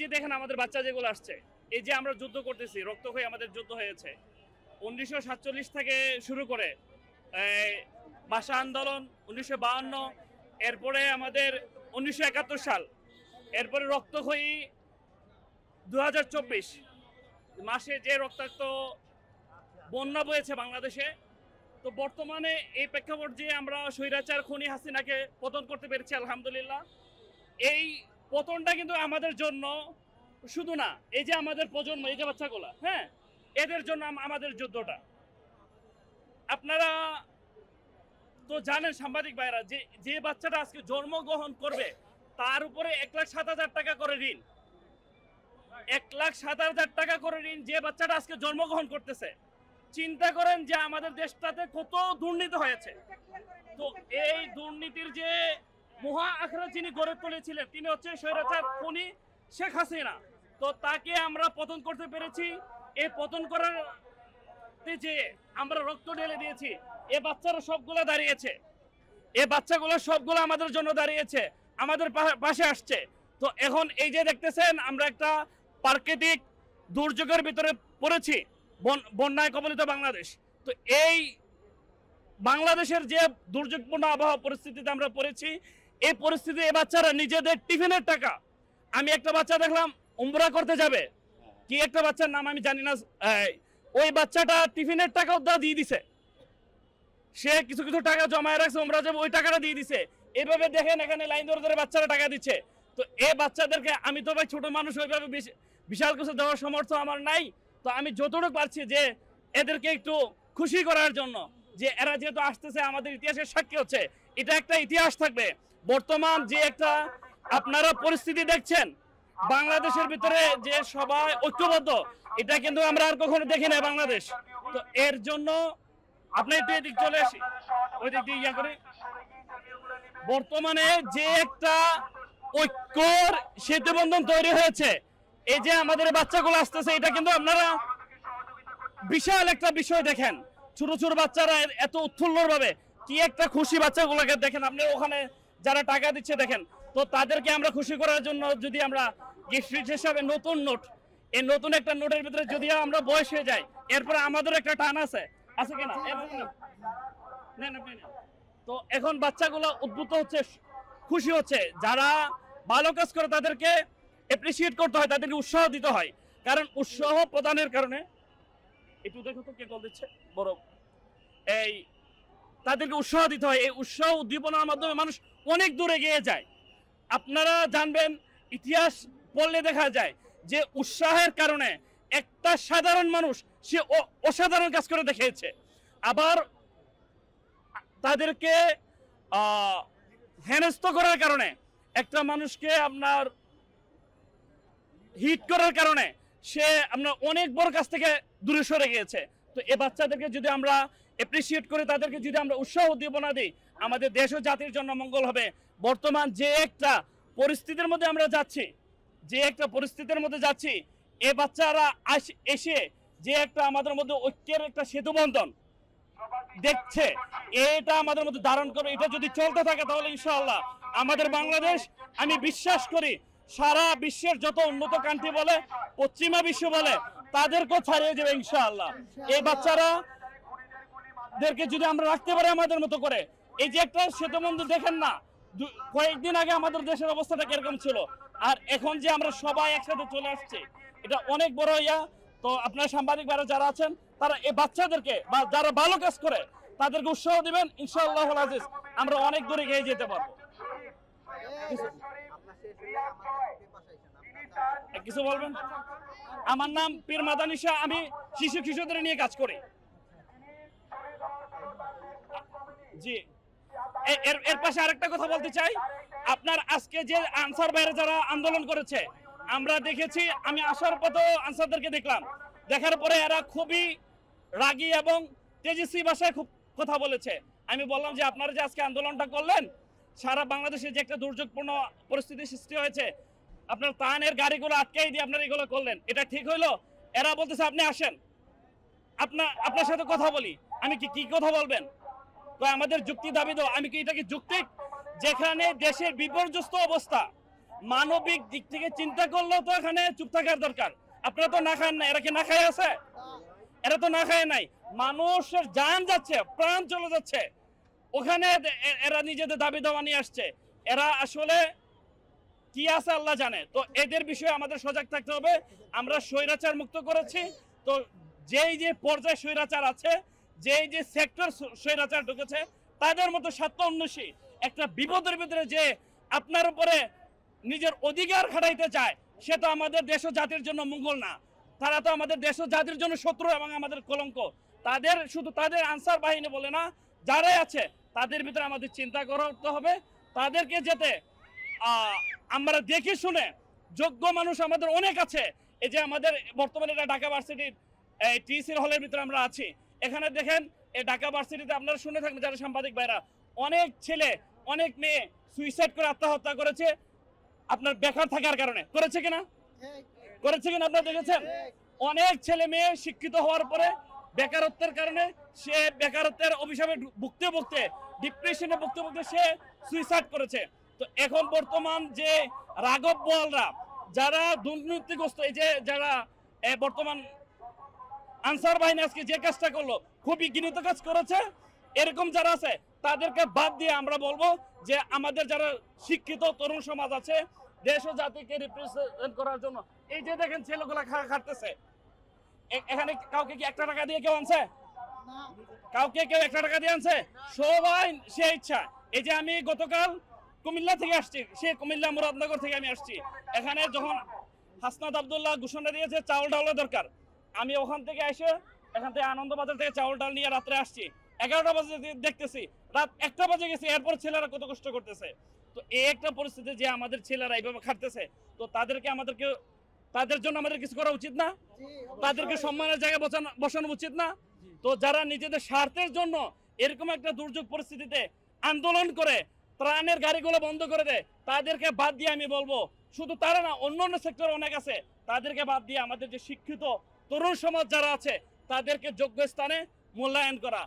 যে দেখেন আমাদের বাচ্চা যেগুলো আসছে এই যে আমরা যুদ্ধ করতেছি রক্ত হয়ে আমাদের যুদ্ধ হয়েছে উনিশশো সাতচল্লিশ থেকে শুরু করে ভাষা আন্দোলন উনিশশো বাহান্ন এরপরে আমাদের উনিশশো একাত্তর সাল এরপরে হয়ে দু মাসে যে রক্তাক্ত বন্যা বয়েছে বাংলাদেশে তো বর্তমানে এই প্রেক্ষাপট যে আমরা স্বৈরাচার খনি হাসিনাকে পতন করতে পেরেছি আলহামদুলিল্লাহ এই পতনটা কিন্তু আমাদের জন্য শুধু না এই যে আমাদের প্রজন্ম এই যে বাচ্চাগুলো হ্যাঁ এদের জন্য আমাদের যুদ্ধটা আপনারা তো জানেন সাংবাদিক ভাইরা যে যে বাচ্চাটা আজকে জন্মগ্রহণ করবে তার উপরে এক লাখ সাত হাজার টাকা করে ঋণ এক লাখ সাত হাজার টাকা করে ঋণ যে বাচ্চাটা আজকে জন্মগ্রহণ করতেছে চিন্তা করেন যে আমাদের দেশটাতে কত দুর্নীতি হয়েছে তো এই দুর্নীতির যে মহা আখড়া যিনি গড়ে তুলেছিলেন তিনি হচ্ছে স্বৈরাচার খুনি শেখ হাসিনা তো তাকে আমরা পতন করতে পেরেছি এই পতন করার যে আমরা রক্ত ঢেলে দিয়েছি এ বাচ্চারা সবগুলো দাঁড়িয়েছে এ বাচ্চাগুলো সবগুলো আমাদের জন্য দাঁড়িয়েছে আমাদের পাশে আসছে তো এখন এই যে দেখতেছেন আমরা একটা প্রাকৃতিক দুর্যোগের ভিতরে পড়েছি বন্যায় কবলিত বাংলাদেশ তো এই বাংলাদেশের যে দুর্যোগপূর্ণ আবহাওয়া পরিস্থিতিতে আমরা পড়েছি এই পরিস্থিতি এই বাচ্চারা নিজেদের টিফিনের টাকা আমি একটা বাচ্চা দেখলাম উমরা করতে যাবে কি একটা বাচ্চার নাম আমি জানি না ওই বাচ্চাটা টিফিনের টাকা উদ্ধার দিয়ে দিছে সে কিছু কিছু টাকা জমায় রাখছে উমরা যাবে ওই টাকাটা দিয়ে দিছে এভাবে দেখেন এখানে লাইন ধরে ধরে বাচ্চারা টাকা দিচ্ছে তো এ বাচ্চাদেরকে আমি তো ভাই ছোট মানুষ ওইভাবে বিশাল কিছু দেওয়ার সমর্থ আমার নাই তো আমি যতটুকু পারছি যে এদেরকে একটু খুশি করার জন্য যে এরা যেহেতু আসতেছে আমাদের ইতিহাসের সাক্ষী হচ্ছে এটা একটা ইতিহাস থাকবে বর্তমান যে একটা আপনারা পরিস্থিতি দেখছেন বাংলাদেশের ভিতরে যে সবাই ঐক্যবদ্ধ এটা কিন্তু আমরা আর কখনো দেখি না বাংলাদেশ তো এর জন্য আপনি একটু এদিক চলে আসি ওই দিক দিয়ে ইয়া করে বর্তমানে যে একটা ঐক্যর সেতু বন্ধন তৈরি হয়েছে এই যে আমাদের বাচ্চাগুলো আসতেছে এটা কিন্তু আপনারা বিশাল একটা বিষয় দেখেন ছোট ছোট বাচ্চারা এত উৎফুল্লর ভাবে কি একটা খুশি বাচ্চাগুলোকে দেখেন আপনি ওখানে যারা টাকা দিচ্ছে দেখেন তো তাদেরকে আমরা খুশি করার জন্য যদি আমরা গিফট হিসাবে নতুন নোট এই নতুন একটা নোটের ভিতরে যদি আমরা বয়স হয়ে যাই এরপরে আমাদের একটা টান আছে আছে কিনা তো এখন বাচ্চাগুলো উদ্ভূত হচ্ছে খুশি হচ্ছে যারা ভালো কাজ করে তাদেরকে অ্যাপ্রিসিয়েট করতে হয় তাদেরকে উৎসাহ দিতে হয় কারণ উৎসাহ প্রদানের কারণে একটু দেখো তো কে কল দিচ্ছে বড় এই তাদেরকে উৎসাহ দিতে হয় এই উৎসাহ উদ্দীপনার মাধ্যমে মানুষ অনেক দূরে গিয়ে যায় আপনারা জানবেন ইতিহাস পড়লে দেখা যায় যে উৎসাহের কারণে একটা সাধারণ মানুষ সে অসাধারণ কাজ করে দেখিয়েছে আবার তাদেরকে হেনস্থ করার কারণে একটা মানুষকে আপনার হিট করার কারণে সে আপনার অনেক বড় কাছ থেকে দূরে সরে গিয়েছে তো এ বাচ্চাদেরকে যদি আমরা অ্যাপ্রিসিয়েট করে তাদেরকে যদি আমরা উৎসাহ দিব না দিই আমাদের দেশ ও জাতির জন্য মঙ্গল হবে বর্তমান যে একটা পরিস্থিতির মধ্যে আমরা যাচ্ছি যে একটা পরিস্থিতির মধ্যে যাচ্ছি এ বাচ্চারা এসে যে একটা আমাদের মধ্যে ঐক্যের একটা সেতু বন্ধন দেখছে এটা আমাদের মধ্যে ধারণ করবে এটা যদি চলতে থাকে তাহলে ইনশাআল্লাহ আমাদের বাংলাদেশ আমি বিশ্বাস করি সারা বিশ্বের যত উন্নত কান্ট্রি বলে পশ্চিমা বিশ্ব বলে তাদেরকেও ছাড়িয়ে যাবে ইনশাআল্লাহ এই বাচ্চারা দেরকে যদি আমরা রাখতে পারি আমাদের মতো করে এই যে একটা সেতু বন্ধু দেখেন না কয়েকদিন আগে আমাদের দেশের অবস্থাটা কিরকম ছিল আর এখন যে আমরা সবাই একসাথে চলে আসছে এটা অনেক বড় ইয়া তো আপনার সাংবাদিক ভাইরা যারা আছেন তারা এই বাচ্চাদেরকে বা যারা ভালো কাজ করে তাদেরকে উৎসাহ দিবেন ইনশাআল্লাহ আজিজ আমরা অনেক দূরে গিয়ে যেতে পারবো কিছু বলবেন আমার নাম পীর মাদানি আমি শিশু কিশোরদের নিয়ে কাজ করি জি এর এর পাশে আরেকটা কথা বলতে চাই আপনার আজকে যে আনসার বাইরে যারা আন্দোলন করেছে আমরা দেখেছি আমি আসার পথে আনসারদেরকে দেখলাম দেখার পরে এরা খুবই রাগি এবং তেজস্বী ভাষায় খুব কথা বলেছে আমি বললাম যে আপনারা যে আজকে আন্দোলনটা করলেন সারা বাংলাদেশে যে একটা দুর্যোগপূর্ণ পরিস্থিতি সৃষ্টি হয়েছে আপনার তানের গাড়িগুলো আটকাই দিয়ে আপনার এগুলো করলেন এটা ঠিক হইলো এরা বলতেছে আপনি আসেন আপনার আপনার সাথে কথা বলি আমি কি কি কথা বলবেন আমাদের যুক্তি দাবি দাও আমি কি এটাকে যুক্তি যেখানে দেশের বিপর্যস্ত অবস্থা মানবিক দিক থেকে চিন্তা করলেও তো এখানে চুপ থাকার দরকার আপনারা তো না খান না এরা কি না খায় আছে এরা তো না খায় নাই মানুষের যান যাচ্ছে প্রাণ চলে যাচ্ছে ওখানে এরা নিজেদের দাবি দাওয়া নিয়ে আসছে এরা আসলে কি আছে আল্লাহ জানে তো এদের বিষয়ে আমাদের সজাগ থাকতে হবে আমরা স্বৈরাচার মুক্ত করেছি তো যেই যে পর্যায়ে স্বৈরাচার আছে যেই যে সেক্টর স্বৈরাচার ঢুকেছে তাদের মতো স্বার্থ অন্বেষী একটা বিপদের ভিতরে যে আপনার উপরে নিজের অধিকার খাটাইতে চায় সে তো আমাদের দেশ জাতির জন্য মঙ্গল না তারা তো আমাদের দেশ জাতির জন্য শত্রু এবং আমাদের কলঙ্ক তাদের শুধু তাদের আনসার বাহিনী বলে না যারাই আছে তাদের ভিতরে আমাদের চিন্তা করতে হবে তাদেরকে যেতে আমরা দেখে শুনে যোগ্য মানুষ আমাদের অনেক আছে এই যে আমাদের বর্তমানে এটা ঢাকা ভার্সিটির টিসির হলের ভিতরে আমরা আছি এখানে দেখেন এই ঢাকা ভার্সিটিতে আপনারা শুনে থাকবেন যারা সাংবাদিক ভাইরা অনেক ছেলে অনেক মেয়ে সুইসাইড করে আত্মহত্যা করেছে আপনার বেকার থাকার কারণে করেছে কিনা করেছে কিনা আপনারা দেখেছেন অনেক ছেলে মেয়ে শিক্ষিত হওয়ার পরে বেকারত্বের কারণে সে বেকারত্বের অভিশাপে ভুগতে ভুগতে ডিপ্রেশনে ভুগতে ভুগতে সে সুইসাইড করেছে তো এখন বর্তমান যে রাঘব বলরাম যারা দুর্নীতিগ্রস্ত এই যে যারা বর্তমান আনসার বাহিনী আজকে যে কাজটা করলো খুবই গৃহীত কাজ করেছে এরকম যারা আছে তাদেরকে বাদ দিয়ে আমরা বলবো যে আমাদের যারা শিক্ষিত তরুণ সমাজ আছে দেশ ও জাতিকে রিপ্রেজেন্ট করার জন্য এই যে দেখেন ছেলেগুলা খাটতেছে এখানে কাউকে কি একটা টাকা দিয়ে কেউ আনছে কাউকে কেউ একটা টাকা দিয়ে আনছে সবাই সে ইচ্ছা এই যে আমি গতকাল কুমিল্লা থেকে আসছি সে কুমিল্লা মুরাদনগর থেকে আমি আসছি এখানে যখন হাসনাদ আবদুল্লাহ ঘোষণা দিয়েছে চাউল ডাউলের দরকার আমি ওখান থেকে এসে এখান থেকে আনন্দবাজার থেকে চাউল ডাল নিয়ে রাত্রে আসছি এগারোটা বাজে দেখতেছি রাত একটা বাজে গেছি এরপর ছেলেরা কত কষ্ট করতেছে তো এই একটা পরিস্থিতি যে আমাদের ছেলেরা এইভাবে খাটতেছে তো তাদেরকে আমাদেরকে তাদের জন্য আমাদের কিছু করা উচিত না তাদেরকে সম্মানের জায়গায় বসানো উচিত না তো যারা নিজেদের স্বার্থের জন্য এরকম একটা দুর্যোগ পরিস্থিতিতে আন্দোলন করে ত্রাণের গাড়িগুলো বন্ধ করে দেয় তাদেরকে বাদ দিয়ে আমি বলবো শুধু তারা না অন্য অন্য সেক্টর অনেক আছে তাদেরকে বাদ দিয়ে আমাদের যে শিক্ষিত তরুণ সমাজ যারা আছে তাদেরকে যোগ্য স্থানে মূল্যায়ন করা